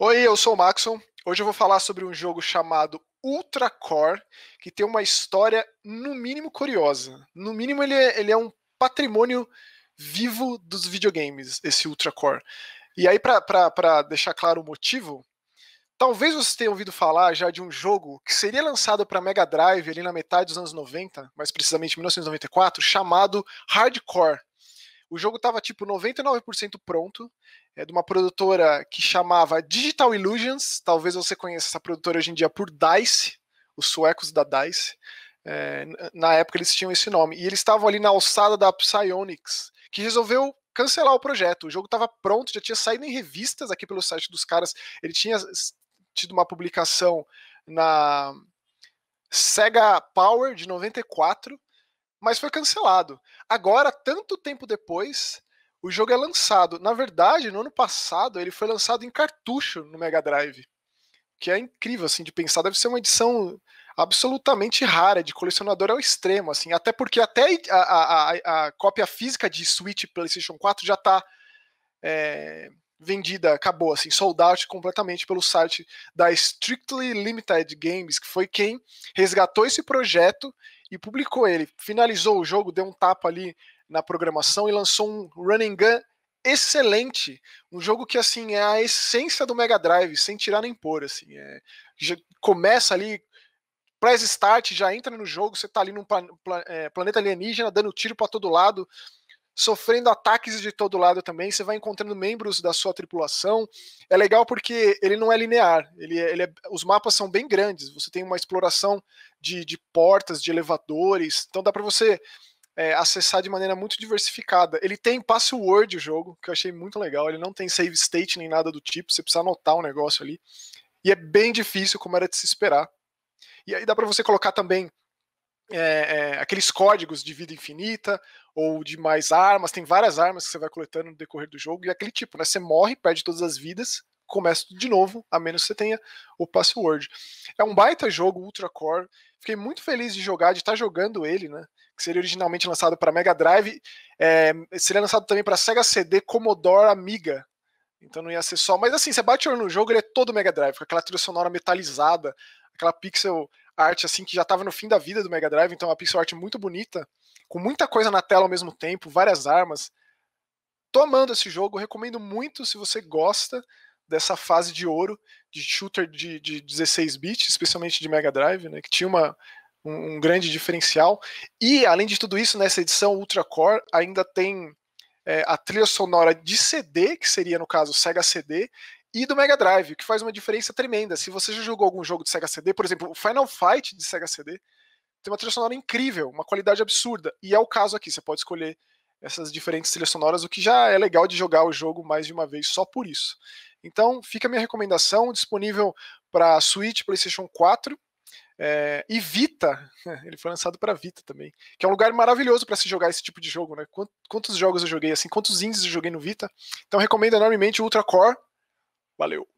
Oi, eu sou o Maxon. Hoje eu vou falar sobre um jogo chamado Ultra Core, que tem uma história no mínimo curiosa. No mínimo, ele é, ele é um patrimônio vivo dos videogames, esse Ultra Core. E aí, para deixar claro o motivo, talvez você tenha ouvido falar já de um jogo que seria lançado para Mega Drive ali na metade dos anos 90, mais precisamente 1994, chamado Hardcore. O jogo estava tipo 99% pronto, é de uma produtora que chamava Digital Illusions, talvez você conheça essa produtora hoje em dia por DICE, os suecos da DICE. É, na época eles tinham esse nome. E eles estavam ali na alçada da Psyonix, que resolveu cancelar o projeto. O jogo estava pronto, já tinha saído em revistas aqui pelo site dos caras. Ele tinha tido uma publicação na Sega Power de 94 mas foi cancelado. Agora, tanto tempo depois, o jogo é lançado. Na verdade, no ano passado, ele foi lançado em cartucho no Mega Drive. Que é incrível, assim, de pensar. Deve ser uma edição absolutamente rara, de colecionador ao extremo, assim. Até porque até a, a, a, a cópia física de Switch e PlayStation 4 já está é, vendida, acabou, assim, sold out completamente pelo site da Strictly Limited Games, que foi quem resgatou esse projeto e publicou ele. Finalizou o jogo, deu um tapa ali na programação e lançou um running gun excelente, um jogo que assim é a essência do Mega Drive, sem tirar nem pôr, assim, é, começa ali press start, já entra no jogo, você tá ali num é, planeta alienígena dando tiro para todo lado, sofrendo ataques de todo lado também. Você vai encontrando membros da sua tripulação. É legal porque ele não é linear. Ele, é, ele é, os mapas são bem grandes. Você tem uma exploração de, de portas, de elevadores. Então dá para você é, acessar de maneira muito diversificada. Ele tem password o jogo, que eu achei muito legal. Ele não tem save state nem nada do tipo, você precisa anotar um negócio ali. E é bem difícil, como era de se esperar. E aí dá para você colocar também é, é, aqueles códigos de vida infinita ou de mais armas, tem várias armas que você vai coletando no decorrer do jogo, e é aquele tipo, né? Você morre, perde todas as vidas, começa tudo de novo, a menos que você tenha o password. É um baita jogo, Ultra Core. Fiquei muito feliz de jogar, de estar tá jogando ele, né? Que seria originalmente lançado para Mega Drive, é, seria lançado também para Sega CD, Commodore, Amiga. Então não ia ser só. Mas assim, você bate o olho no jogo, ele é todo Mega Drive, com aquela trilha sonora metalizada, aquela pixel art assim que já estava no fim da vida do Mega Drive, então é uma pixel art muito bonita, com muita coisa na tela ao mesmo tempo, várias armas. Tomando esse jogo, recomendo muito se você gosta dessa fase de ouro de shooter de, de 16 bits, especialmente de Mega Drive, né, que tinha uma, um, um, grande diferencial. E além de tudo isso, nessa edição Ultra Core ainda tem é, a trilha sonora de CD, que seria no caso Sega CD, e do Mega Drive, que faz uma diferença tremenda. Se você já jogou algum jogo de Sega CD, por exemplo, o Final Fight de Sega CD tem uma trilha sonora incrível, uma qualidade absurda. E é o caso aqui, você pode escolher essas diferentes trilhas sonoras, o que já é legal de jogar o jogo mais de uma vez só por isso. Então, fica a minha recomendação, disponível para Switch, PlayStation 4 é, eh, e Vita. Ele foi lançado para Vita também, que é um lugar maravilhoso para se jogar esse tipo de jogo, né? Quantos jogos eu joguei assim, quantos indies eu joguei no Vita? Então, recomendo enormemente o Ultra Core Valeu!